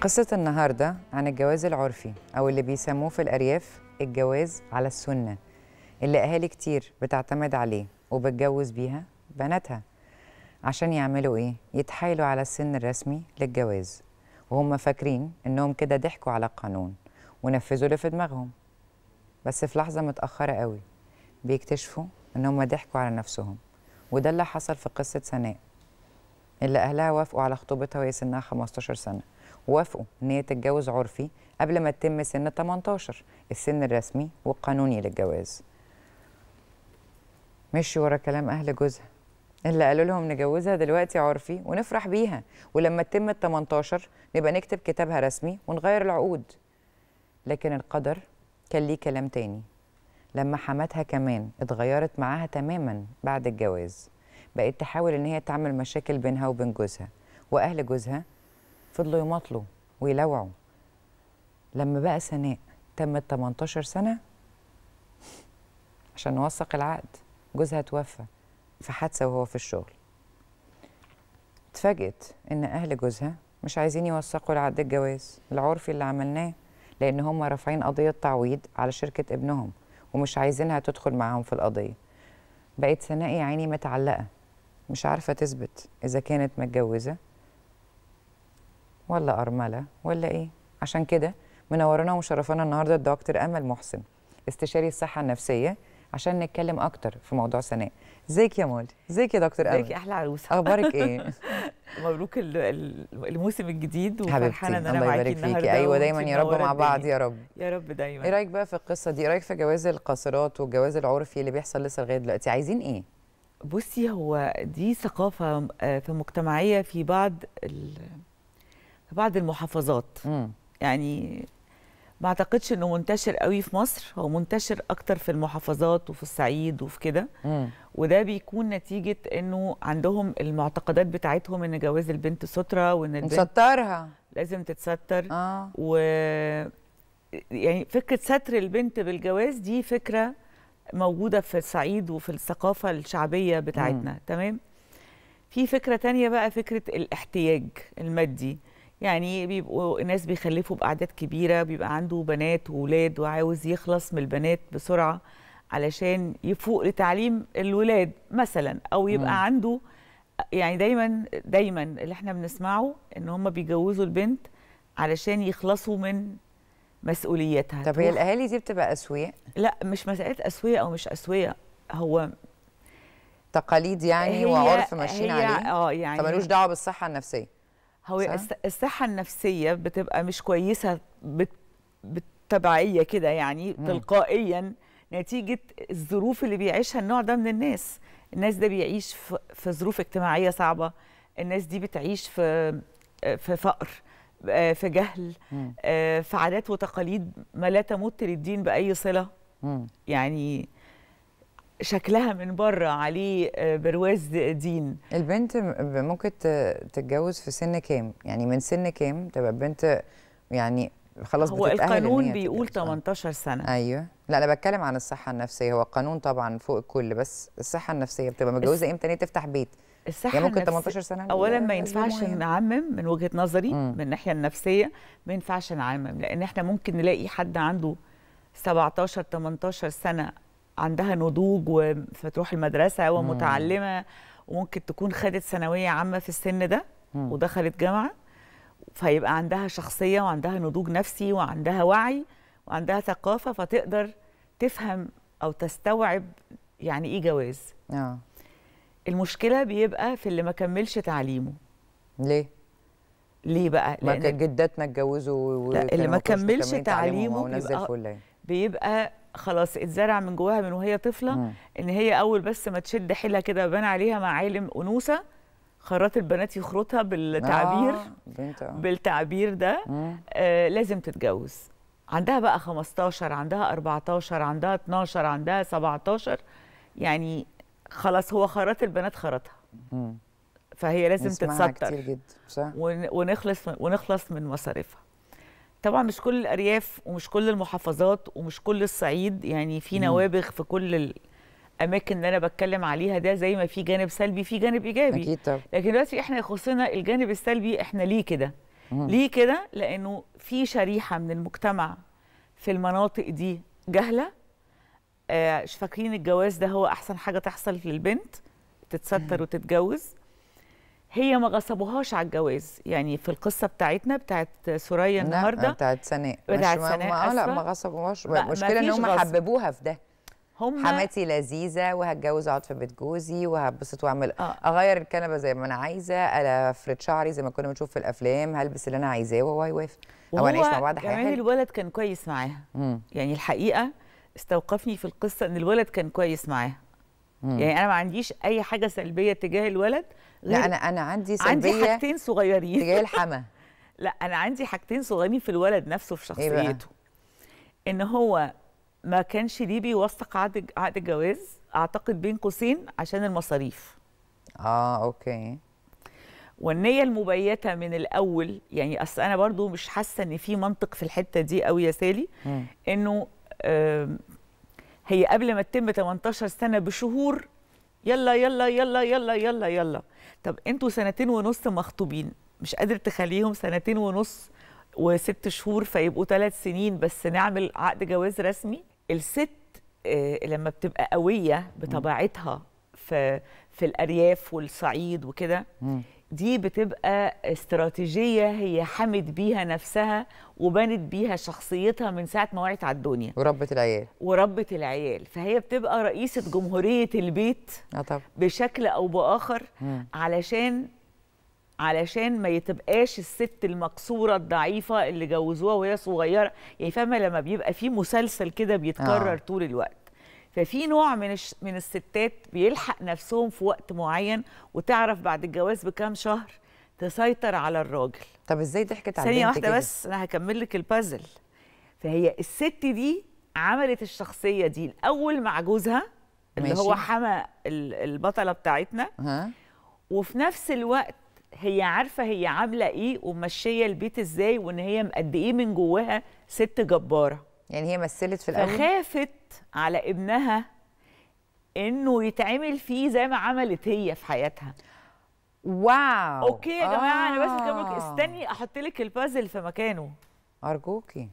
قصة النهاردة عن الجواز العرفي أو اللي بيسموه في الأرياف الجواز على السنة اللي أهالي كتير بتعتمد عليه وبتجوز بيها بناتها عشان يعملوا إيه؟ يتحايلوا على السن الرسمي للجواز وهم فاكرين إنهم كده ضحكوا على القانون ونفذوا اللي في دماغهم بس في لحظة متأخرة قوي بيكتشفوا إنهم ضحكوا على نفسهم وده اللي حصل في قصة سناء اللي أهلها وافقوا على خطوبتها وهي سنها 15 سنة وافقوا ان هي تتجوز عرفي قبل ما تتم سن 18 السن الرسمي والقانوني للجواز مشي ورا كلام اهل جوزها اللي قالوا لهم نجوزها دلوقتي عرفي ونفرح بيها ولما تتم ال 18 نبقى نكتب كتابها رسمي ونغير العقود لكن القدر كان ليه كلام تاني لما حماتها كمان اتغيرت معاها تماما بعد الجواز بقت تحاول ان هي تعمل مشاكل بينها وبين جوزها واهل جوزها فضلوا يماطلوا ويلوعوا لما بقى سناء تمت 18 سنة عشان نوثق العقد جوزها توفى في حادثة وهو في الشغل اتفاجئت ان اهل جوزها مش عايزين يوثقوا العقد الجواز العرفي اللي عملناه لان هم رافعين قضية تعويض على شركة ابنهم ومش عايزينها تدخل معاهم في القضية بقت سناء يا عيني متعلقة مش عارفة تثبت إذا كانت متجوزة ولا ارمله ولا ايه عشان كده منورنا ومشرفانا النهارده الدكتور امل محسن استشاري الصحه النفسيه عشان نتكلم اكتر في موضوع سناء ازيك يا مول ازيك يا دكتور امل ازيك احلى عروسه اخبارك ايه مبروك الموسم الجديد وفرحانه ان انا معاكي فيك ايوه دايما يا رب مع بعض يا رب يا رب دايما ايه رايك بقى في القصه دي ايه رايك في جواز القاصرات والجواز العرفي اللي بيحصل لسه لغايه دلوقتي عايزين ايه بصي هو دي ثقافه آه، في مجتمعيه في بعض بعض المحافظات م. يعني ما اعتقدش انه منتشر قوي في مصر هو منتشر اكتر في المحافظات وفي الصعيد وفي كده وده بيكون نتيجه انه عندهم المعتقدات بتاعتهم ان جواز البنت ستره وان البنت مسترها لازم تتستر آه. و يعني فكره ستر البنت بالجواز دي فكره موجوده في الصعيد وفي الثقافه الشعبيه بتاعتنا م. تمام في فكره تانية بقى فكره الاحتياج المادي يعني بيبقوا ناس بيخلفوا باعداد كبيره بيبقى عنده بنات وولاد وعاوز يخلص من البنات بسرعه علشان يفوق لتعليم الولاد مثلا او يبقى مم. عنده يعني دايما دايما اللي احنا بنسمعه ان هم بيجوزوا البنت علشان يخلصوا من مسؤوليتها طب هي الاهالي دي بتبقى اسويه لا مش مساله اسويه او مش اسويه هو تقاليد يعني وعرف ماشيين عليه اه يعني طب ملوش دعوه بالصحه النفسيه هو الصحه النفسيه بتبقى مش كويسه بالتبعيه كده يعني مم. تلقائيا نتيجه الظروف اللي بيعيشها النوع ده من الناس الناس ده بيعيش في ظروف اجتماعيه صعبه الناس دي بتعيش في في فقر آه، في جهل مم. آه، في عادات وتقاليد ما لا تمت للدين باي صله مم. يعني شكلها من بره عليه آه، برواز دين البنت ممكن تتجوز في سن كام يعني من سن كام تبقى البنت يعني خلاص هو القانون بيقول 18 آه. سنه ايوه لا انا بتكلم عن الصحه النفسيه هو القانون طبعا فوق الكل بس الصحه النفسيه بتبقى متجوزه امتى ان تفتح بيت الصحه يعني ممكن 18 سنه اولا ما ينفعش نعمم من وجهه نظري م. من الناحيه النفسيه ما ينفعش نعمم لان احنا ممكن نلاقي حد عنده 17 18 سنه عندها نضوج فتروح المدرسه ومتعلمه وممكن تكون خدت ثانويه عامه في السن ده ودخلت جامعه فيبقى عندها شخصيه وعندها نضوج نفسي وعندها وعي وعندها ثقافه فتقدر تفهم او تستوعب يعني ايه جواز آه. المشكله بيبقى في اللي ما كملش تعليمه ليه ليه بقى ما لان جداتنا اتجوزوا لا اللي ما كملش تعليمه, تعليمه بيبقى, يعني. بيبقى خلاص اتزرع من جواها من وهي طفله مم. ان هي اول بس ما تشد حيلها كده بان عليها معالم انوثه خرات البنات يخرطها بالتعبير آه. آه. بالتعبير ده آه لازم تتجوز عندها بقى 15 عندها 14 عندها 12 عندها 17 يعني خلاص هو خرات البنات خرطها فهي لازم تتستر كتير جدا ونخلص ونخلص من مصاريفها طبعا مش كل الارياف ومش كل المحافظات ومش كل الصعيد يعني في نوابغ في كل الاماكن اللي انا بتكلم عليها ده زي ما في جانب سلبي في جانب ايجابي اكيد طبعا لكن دلوقتي احنا يخصنا الجانب السلبي احنا ليه كده ليه كده لانه في شريحه من المجتمع في المناطق دي جهله آه فاكرين الجواز ده هو احسن حاجه تحصل للبنت تتستر وتتجوز هي ما غصبوهاش على الجواز يعني في القصه بتاعتنا بتاعت سوريا النهارده بتاعت سناء بتاعت سناء ما لا ما غصبوهاش المشكله ان هم حببوها في ده هم حماتي لذيذه وهتجوز اقعد في بيت جوزي وهبسط واعمل آه. اغير الكنبه زي ما انا عايزه افرد شعري زي ما كنا بنشوف في الافلام هلبس اللي انا عايزاه وهو هيوافق او انا مع بعض حياه كمان الولد كان كويس معاها يعني الحقيقه استوقفني في القصه ان الولد كان كويس معاها يعني انا ما عنديش اي حاجه سلبيه تجاه الولد لا انا انا عندي سلبيه عندي حاجتين صغيرين تجاه الحما لا انا عندي حاجتين صغيرين في الولد نفسه في إيه شخصيته إيه ان هو ما كانش ليه بيوثق عقد عقد الجواز اعتقد بين قوسين عشان المصاريف اه اوكي والنيه المبيته من الاول يعني اصل انا برضو مش حاسه ان في منطق في الحته دي قوي يا سالي انه هي قبل ما تتم 18 سنه بشهور يلا يلا يلا يلا يلا يلا, يلا طب انتوا سنتين ونص مخطوبين مش قادر تخليهم سنتين ونص وست شهور فيبقوا ثلاث سنين بس نعمل عقد جواز رسمي الست آه، لما بتبقى قويه بطبيعتها في في الارياف والصعيد وكده دي بتبقى استراتيجيه هي حمت بيها نفسها وبنت بيها شخصيتها من ساعه ما وعت على الدنيا وربت العيال وربت العيال فهي بتبقى رئيسه جمهوريه البيت آه، طبعا. بشكل او باخر م. علشان علشان ما يتبقاش الست المكسوره الضعيفه اللي جوزوها وهي صغيره يعني فاهمه لما بيبقى في مسلسل كده بيتكرر آه. طول الوقت ففي نوع من من الستات بيلحق نفسهم في وقت معين وتعرف بعد الجواز بكام شهر تسيطر على الراجل طب ازاي ضحكت على ثانيه واحده بس انا هكمل لك البازل فهي الست دي عملت الشخصيه دي الاول مع جوزها اللي ماشي. هو حمى البطله بتاعتنا ها. وفي نفس الوقت هي عارفه هي عامله ايه ومشيه البيت ازاي وان هي مقد ايه من جواها ست جباره يعني هي مثلت في الاول فخافت على ابنها انه يتعمل فيه زي ما عملت هي في حياتها واو اوكي يا جماعه آه. انا بس كمك آه. استني احط لك البازل في مكانه ارجوكي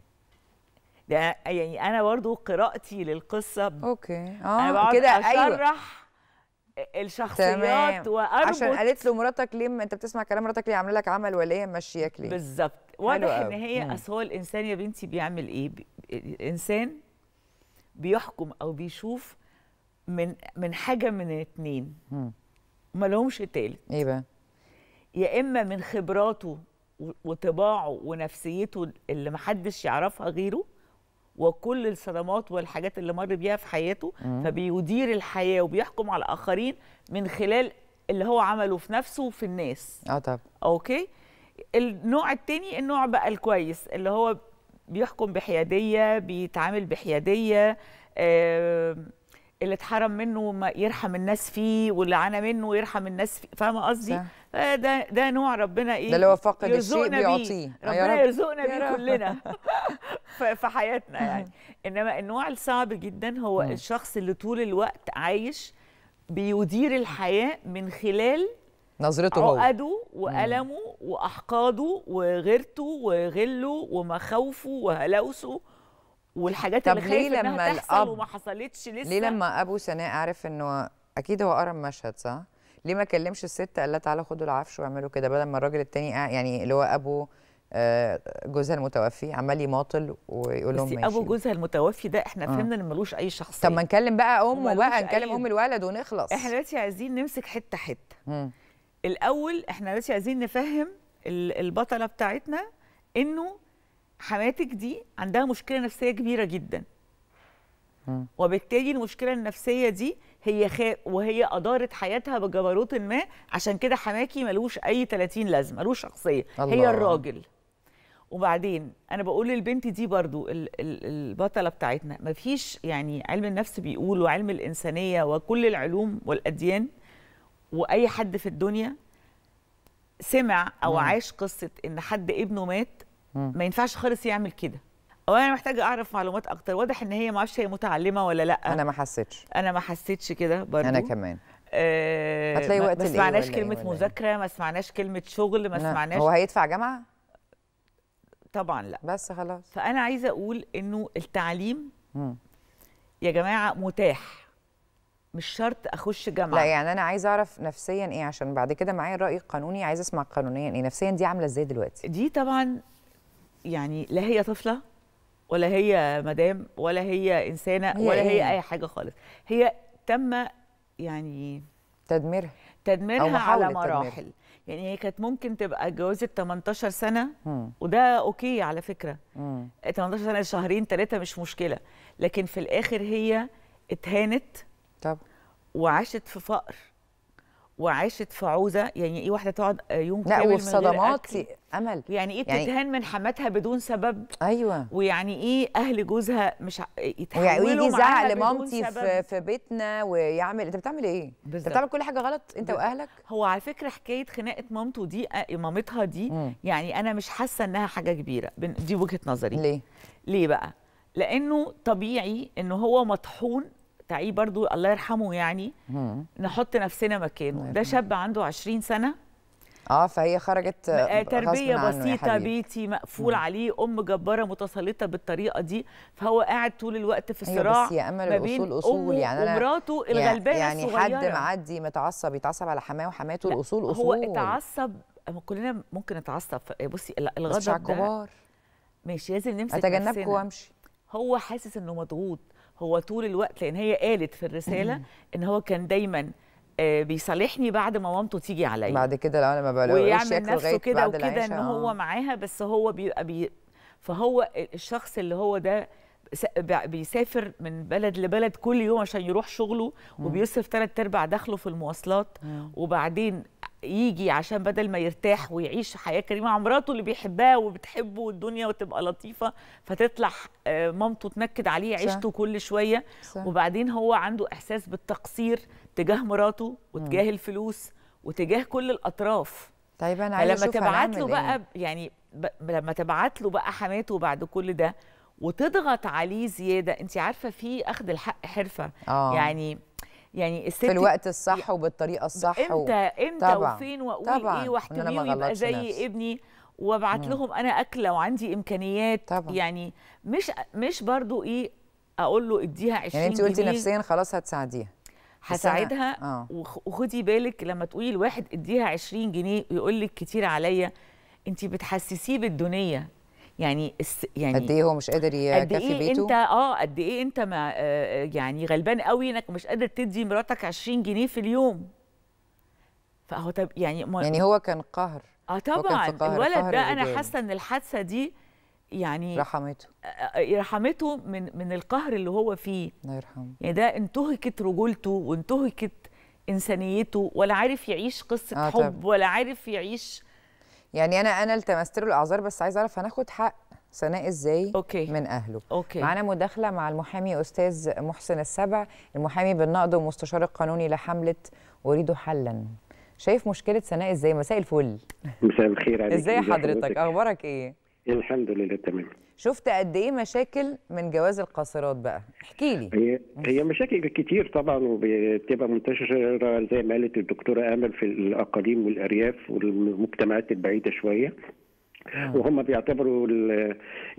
ده يعني انا برضو قراءتي للقصه اوكي اه انا بقعد كده أيوة. اشرح أيوة. الشخصيات واربط عشان قالت له مراتك ليه ما انت بتسمع كلام مراتك ليه عامله لك عمل ولا هي ماشياك ليه بالظبط واضح ان هي اصل هو الانسان يا بنتي بيعمل ايه الانسان بيحكم او بيشوف من من حاجه من الاثنين ما لهمش تالت ايه بقى يا اما من خبراته وطباعه ونفسيته اللي محدش يعرفها غيره وكل الصدمات والحاجات اللي مر بيها في حياته مم. فبيدير الحياه وبيحكم على الاخرين من خلال اللي هو عمله في نفسه وفي الناس اه طب اوكي النوع التاني النوع بقى الكويس اللي هو بيحكم بحياديه بيتعامل بحياديه آه، اللي اتحرم منه ما يرحم الناس فيه واللي عانى منه يرحم الناس فيه فاهمه قصدي آه، ده ده نوع ربنا ايه ده اللي هو فقد الشيء بيعطيه ربنا يرزقنا بيه آه، كلنا في حياتنا يعني انما النوع الصعب جدا هو الشخص اللي طول الوقت عايش بيدير الحياه من خلال نظرته هو عقده وألمه وأحقاده وغيرته وغله ومخاوفه وهلاوسه والحاجات اللي خايف لما انها الأب تحصل وما حصلتش لسه ليه لما ابو سناء عارف انه اكيد هو قرا مشهد صح؟ ليه ما كلمش الست قال لها تعالى خدوا العفش واعملوا كده بدل ما الراجل التاني يعني اللي هو ابو آه، جوزها المتوفي عمال يماطل ويقول لهم ماشي ابو جوزها المتوفي ده احنا آه. فهمنا ان ملوش اي شخصيه طب ما نكلم بقى امه بقى نكلم أي... ام الولد ونخلص احنا دلوقتي عايزين نمسك حته حته مم. الاول احنا بس عايزين نفهم البطله بتاعتنا انه حماتك دي عندها مشكله نفسيه كبيره جدا وبالتالي المشكله النفسيه دي هي خ... وهي ادارت حياتها بجبروت ما عشان كده حماكي ملوش اي 30 لازمه ملوش شخصيه الله. هي الراجل وبعدين انا بقول للبنت دي برضو البطله بتاعتنا مفيش يعني علم النفس بيقول وعلم الانسانيه وكل العلوم والاديان واي حد في الدنيا سمع او مم. عاش قصه ان حد ابنه مات مم. ما ينفعش خالص يعمل كده او انا محتاجه اعرف معلومات اكتر واضح ان هي ما اعرفش هي متعلمه ولا لا انا ما حسيتش انا ما حسيتش كده برضه انا كمان آه هتلاقي وقت ما سمعناش إيه كلمه إيه؟ مذاكره ما سمعناش كلمه شغل ما سمعناش هو هيدفع جامعه طبعا لا بس خلاص فانا عايزه اقول انه التعليم مم. يا جماعه متاح مش شرط اخش جامعه لا يعني انا عايزه اعرف نفسيا ايه عشان بعد كده معايا الراي القانوني عايزه اسمع قانونيا ايه نفسيا دي عامله ازاي دلوقتي دي طبعا يعني لا هي طفله ولا هي مدام ولا هي انسانه هي ولا هي, هي إيه؟ اي حاجه خالص هي تم يعني تدميرها تدميرها على مراحل يعني هي كانت ممكن تبقى اتجوزت 18 سنه وده اوكي على فكره 18 سنه شهرين ثلاثه مش مشكله لكن في الاخر هي اتهانت طبعا وعاشت في فقر وعاشت في عوزه يعني ايه واحده تقعد آه، يوم لا كامل وفي صدمات امل يعني ايه يعني بتتهان يعني من حماتها بدون سبب ايوه ويعني ايه اهل جوزها مش يتحولوا ويجي زعق لمامتي في, في بيتنا ويعمل انت بتعمل ايه بالزبط. انت بتعمل كل حاجه غلط انت بالزبط. واهلك هو على فكره حكايه خناقه مامته دي آه، مامتها دي م. يعني انا مش حاسه انها حاجه كبيره دي وجهه نظري ليه ليه بقى لانه طبيعي ان هو مطحون تعيه برضو الله يرحمه يعني نحط نفسنا مكانه ده شاب عنده 20 سنه اه فهي خرجت تربيه بسيطه بيتي مقفول مم. عليه ام جباره متسلطه بالطريقه دي فهو قاعد طول الوقت في صراع بس يا امل ما بين الاصول اصول يعني انا ومراته الغلبانه يعني الصغيره يعني حد معدي متعصب يتعصب على حماه وحماته الاصول اصول هو اتعصب كلنا ممكن نتعصب بصي الغضب ده كبار ماشي لازم نمسك اتجنبكم وامشي هو حاسس انه مضغوط هو طول الوقت لان هي قالت في الرساله ان هو كان دايما آه، بيصالحني بعد ما مامته تيجي عليا بعد كده لو انا ما بلاقيش ويعمل نفسه كده وكده ان هو آه. معاها بس هو بيبقى بي فهو الشخص اللي هو ده بيسافر من بلد لبلد كل يوم عشان يروح شغله وبيصرف ثلاث ارباع دخله في المواصلات وبعدين يجي عشان بدل ما يرتاح ويعيش حياه كريمه مع مراته اللي بيحبها وبتحبه والدنيا وتبقى لطيفه فتطلع آه، مامته تنكد عليه عيشته كل شويه وبعدين هو عنده احساس بالتقصير تجاه مراته وتجاه الفلوس وتجاه كل الاطراف طيب انا عايزه لما تبعت له إيه. بقى يعني ب... لما تبعت له بقى حماته بعد كل ده وتضغط عليه زياده انت عارفه في اخذ الحق حرفه آه. يعني يعني الست في الوقت الصح وبالطريقه الصح امتى امتى طبعا وفين واقول إيه طبعا ايه واحتميه ويبقى زي نفسي. ابني وابعت لهم انا اكله وعندي امكانيات طبعا. يعني مش مش برضو ايه اقول له اديها 20 يعني انت قلتي نفسيا خلاص هتساعديها هساعدها آه. وخدي بالك لما تقولي لواحد اديها 20 جنيه ويقول لك كتير عليا انت بتحسسيه بالدنيه يعني الس... يعني قد ايه هو مش قادر يكفي إيه بيته انت اه قد ايه انت ما آه, آه، يعني غلبان قوي انك مش قادر تدي مراتك 20 جنيه في اليوم فهو طب يعني ما... يعني هو كان قهر اه طبعا قهر الولد قهر ده انا حاسه ان الحادثه دي يعني رحمته آه، آه، رحمته من من القهر اللي هو فيه الله يرحمه يعني ده انتهكت رجولته وانتهكت انسانيته ولا عارف يعيش قصه آه حب طبعا. ولا عارف يعيش يعني انا انا التمست له الاعذار بس عايزه اعرف هناخد حق سناء ازاي أوكي. من اهله أوكي. معانا مداخله مع المحامي استاذ محسن السبع المحامي بالنقد ومستشار القانوني لحمله اريد حلا شايف مشكله سناء ازاي مساء الفل مساء الخير ازاي حضرتك اخبارك ايه الحمد لله تمام شفت قد ايه مشاكل من جواز القاصرات بقى احكي لي هي هي مشاكل كتير طبعا وبتبقى منتشره زي ما قالت الدكتوره امل في الاقاليم والارياف والمجتمعات البعيده شويه وهم بيعتبروا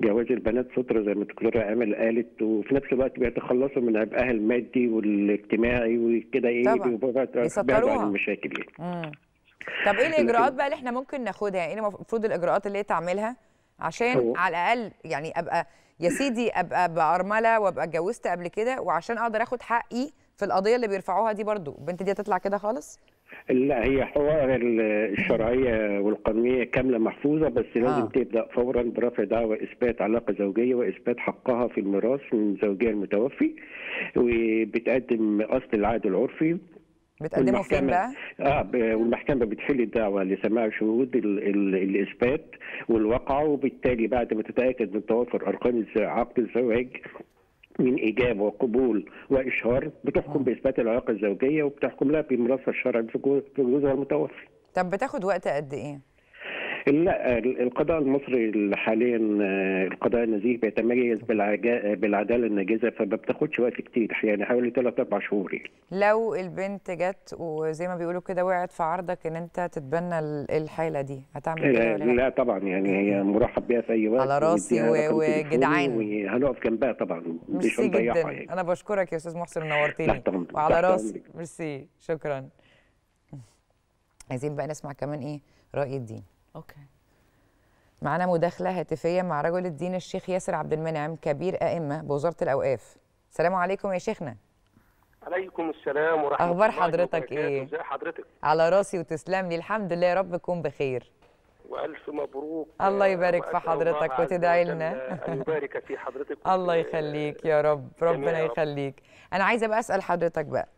جواز البنات ستره زي ما الدكتوره امل قالت وفي نفس الوقت بيتخلصوا من عبئها المادي والاجتماعي وكده ايه بيسطروها عن المشاكل يعني. طب ايه الاجراءات بقى اللي احنا ممكن ناخدها؟ يعني ايه المفروض الاجراءات اللي هي تعملها عشان أوه. على الاقل يعني ابقى يا سيدي ابقى بارمله وابقى اتجوزت قبل كده وعشان اقدر اخد حقي في القضيه اللي بيرفعوها دي برضو البنت دي هتطلع كده خالص لا هي حوار الشرعيه والقانونيه كامله محفوظه بس لازم آه. تبدا فورا برفع دعوى اثبات علاقه زوجيه واثبات حقها في الميراث من زوجها المتوفي وبتقدم اصل العقد العرفي بتقدمه فين بقى؟ اه والمحكمه بتحل الدعوه لسماع شهود الاثبات والواقعه وبالتالي بعد ما تتاكد من توافر ارقام عقد الزواج من اجابه وقبول واشهار بتحكم باثبات العلاقه الزوجيه وبتحكم لها بالمرصع الشرعي في جوزها المتوفي. طب بتاخد وقت قد ايه؟ لا القضاء المصري حاليا القضاء النزيه بيتميز بالعداله الناجزه فما بتاخدش وقت كتير يعني حوالي 3 4 شهور يعني. لو البنت جت وزي ما بيقولوا كده وقعت في عرضك ان انت تتبنى الحاله دي هتعمل ايه؟ لا؟ لا طبعا يعني هي مرحب بيها في اي وقت على راسي وجدعان وهنقف جنبها طبعا مش هنضيعها يعني. انا بشكرك يا استاذ محسن نورتيني وعلى راسي ميرسي شكرا عايزين بقى نسمع كمان ايه راي الدين اوكي معانا مداخله هاتفيه مع رجل الدين الشيخ ياسر عبد المنعم كبير ائمه بوزاره الاوقاف السلام عليكم يا شيخنا عليكم السلام ورحمه الله اخبار حضرتك ايه ازي حضرتك على راسي وتسلم لي الحمد لله يا رب تكون بخير والف مبروك الله يبارك في حضرتك وتدعي لنا ان يبارك في حضرتك الله يخليك يا رب ربنا يخليك انا عايزه بقى اسال حضرتك بقى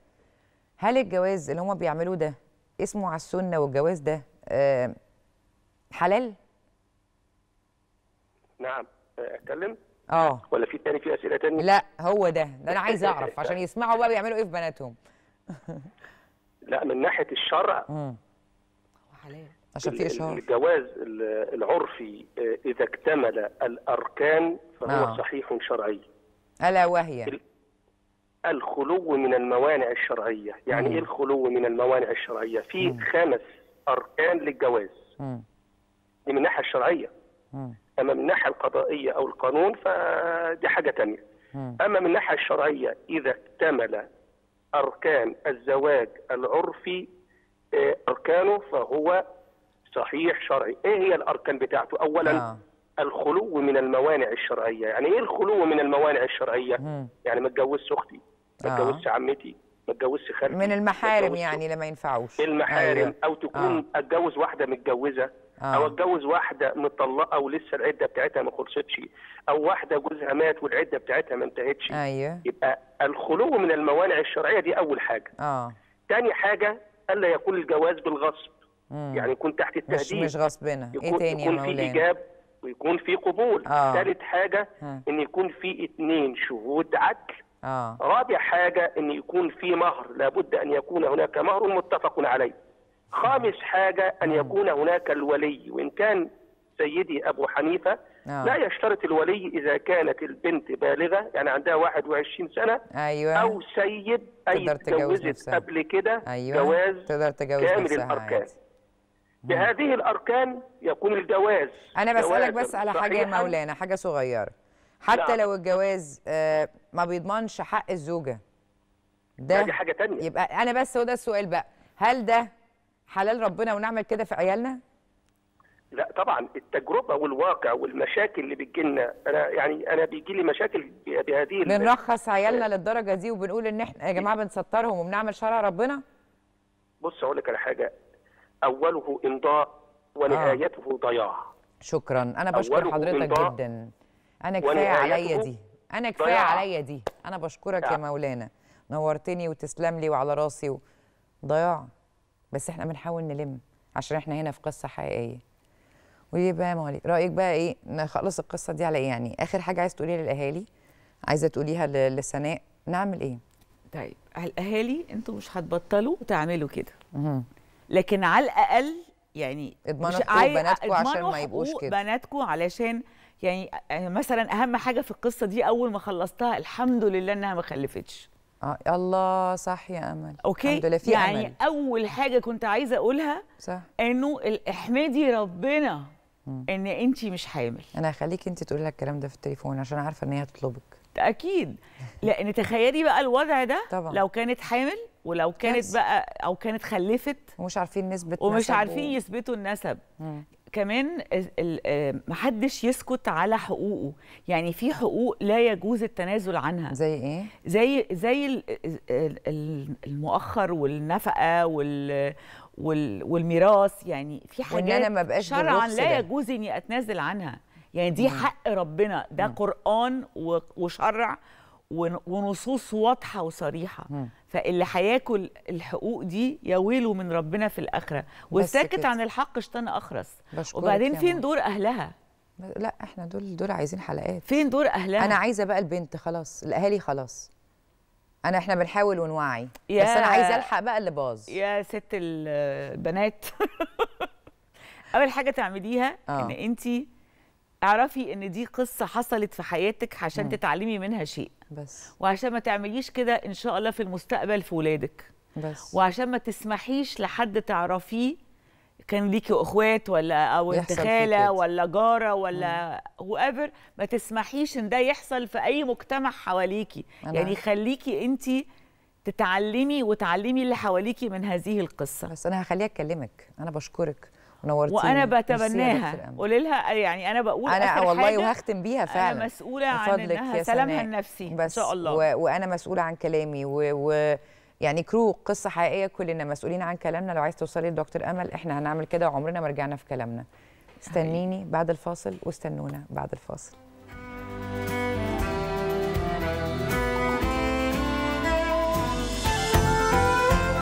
هل الجواز اللي هم بيعملوه ده اسمه على السنه والجواز ده آه حلال نعم اتكلم اه ولا في تاني في اسئله تانية لا هو ده ده انا عايز اعرف عشان يسمعوا بقى بيعملوا ايه في بناتهم لا من ناحيه الشرع امم حلال عشان في اشهار الجواز العرفي آه، اذا اكتمل الاركان فهو أوه. صحيح شرعي الا وهي الخلو من الموانع الشرعيه يعني ايه الخلو من الموانع الشرعيه في خمس اركان للجواز مم. دي من الناحيه الشرعيه م. اما من الناحيه القضائيه او القانون فدي حاجه م. اما من الناحيه الشرعيه اذا اكتمل اركان الزواج العرفي آه، اركانه فهو صحيح شرعي ايه هي الاركان بتاعته اولا م. نعم. الخلو من الموانع الشرعيه يعني ايه الخلو من الموانع الشرعيه م. يعني ما اتجوزش اختي ما آه. اتجوزش آه. عمتي ما اتجوزش خالتي من المحارم يعني لما ينفعوش المحارم آه. او تكون آه. اتجوز واحده متجوزه آه. او اتجوز واحده مطلقه ولسه العده بتاعتها ما خلصتش او واحده جوزها مات والعده بتاعتها ما انتهتش ايوه يبقى الخلو من الموانع الشرعيه دي اول حاجه اه ثاني حاجه الا يكون الجواز بالغصب مم. يعني يكون تحت التهديد مش, مش غصبنا ايه تاني يا مولانا يكون في ايجاب ويكون في قبول آه. ثالث حاجه ها. ان يكون في اثنين شهود عدل آه. رابع حاجه ان يكون في مهر لابد ان يكون هناك مهر متفق عليه خامس حاجة أن آه. يكون هناك الولي وإن كان سيدي أبو حنيفة آه. لا يشترط الولي إذا كانت البنت بالغة يعني عندها 21 سنة أيوة. أو سيد أي تجوزت قبل كده أيوة. جواز تقدر تجوز كامل الأركان عادي. بهذه الأركان يكون الجواز أنا بسألك بس على حاجة يا مولانا حاجة صغيرة حتى نعم. لو الجواز آه، ما بيضمنش حق الزوجة ده دي حاجة تانية يبقى أنا بس وده السؤال بقى هل ده حلال ربنا ونعمل كده في عيالنا؟ لا طبعا التجربه والواقع والمشاكل اللي لنا انا يعني انا بيجي لي مشاكل بهذه بنرخص عيالنا آه. للدرجه دي وبنقول ان احنا يا جماعه بنسترهم وبنعمل شرع ربنا بص اقول لك على حاجه اوله امضاء ونهايته آه. ضياع شكرا انا بشكر حضرتك جدا انا كفايه عليا دي انا كفايه عليا دي انا بشكرك يا نعم. مولانا نورتني وتسلم لي وعلى راسي و... ضياع بس احنا بنحاول نلم عشان احنا هنا في قصه حقيقيه ودي بقى مواليد رايك بقى ايه نخلص القصه دي على ايه يعني اخر حاجه عايز تقوليها للاهالي عايزه تقوليها لسناء نعمل ايه طيب الاهالي انتوا مش هتبطلوا تعملوا كده لكن على الاقل يعني اضمنوا حقوق بناتكم عشان ما يبقوش كده بناتكم علشان يعني،, يعني مثلا اهم حاجه في القصه دي اول ما خلصتها الحمد لله انها ما خلفتش اه الله صح يا امل اوكي الحمد لله في يعني أمل. اول حاجه كنت عايزه اقولها صح انه احمدي ربنا م. ان انت مش حامل انا هخليك انت تقولي لها الكلام ده في التليفون عشان عارفه ان هي هتطلبك اكيد لان تخيلي بقى الوضع ده طبعا. لو كانت حامل ولو كانت بقى او كانت خلفت ومش عارفين نسبه ومش عارفين و... يثبتوا النسب مم. كمان آه، محدش يسكت على حقوقه يعني في حقوق لا يجوز التنازل عنها زي ايه زي زي المؤخر والنفقه وال والميراث يعني في حاجات أنا ما شرعا لا يجوز اني اتنازل عنها يعني دي حق ربنا ده قران وشرع ونصوص واضحه وصريحه م. فاللي هياكل الحقوق دي يا ويله من ربنا في الاخره والساكت عن الحق شتان اخرس وبعدين فين دور اهلها لا احنا دول دول عايزين حلقات فين دور اهلها انا عايزه بقى البنت خلاص الاهالي خلاص انا احنا بنحاول ونوعي يا بس انا عايزه الحق بقى اللي باظ يا ست البنات اول حاجه تعمليها آه. ان انت اعرفي ان دي قصه حصلت في حياتك عشان مم. تتعلمي منها شيء بس وعشان ما تعمليش كده ان شاء الله في المستقبل في ولادك بس وعشان ما تسمحيش لحد تعرفيه كان ليكي اخوات ولا او انت خاله ولا جاره ولا ايفر ما تسمحيش ان ده يحصل في اي مجتمع حواليكي يعني خليكي انت تتعلمي وتعلمي اللي حواليكي من هذه القصه بس انا هخليها تكلمك انا بشكرك نورتيني وانا بتبناها قولي لها آه، يعني انا بقول انا آخر والله حاجة وهختم بيها فعلا انا مسؤوله عن انها سلامها النفسي ان شاء الله و... وانا مسؤوله عن كلامي و... و... يعني كرو قصه حقيقيه كلنا مسؤولين عن كلامنا لو عايز توصلي لدكتور امل احنا هنعمل كده وعمرنا ما رجعنا في كلامنا استنيني بعد الفاصل واستنونا بعد الفاصل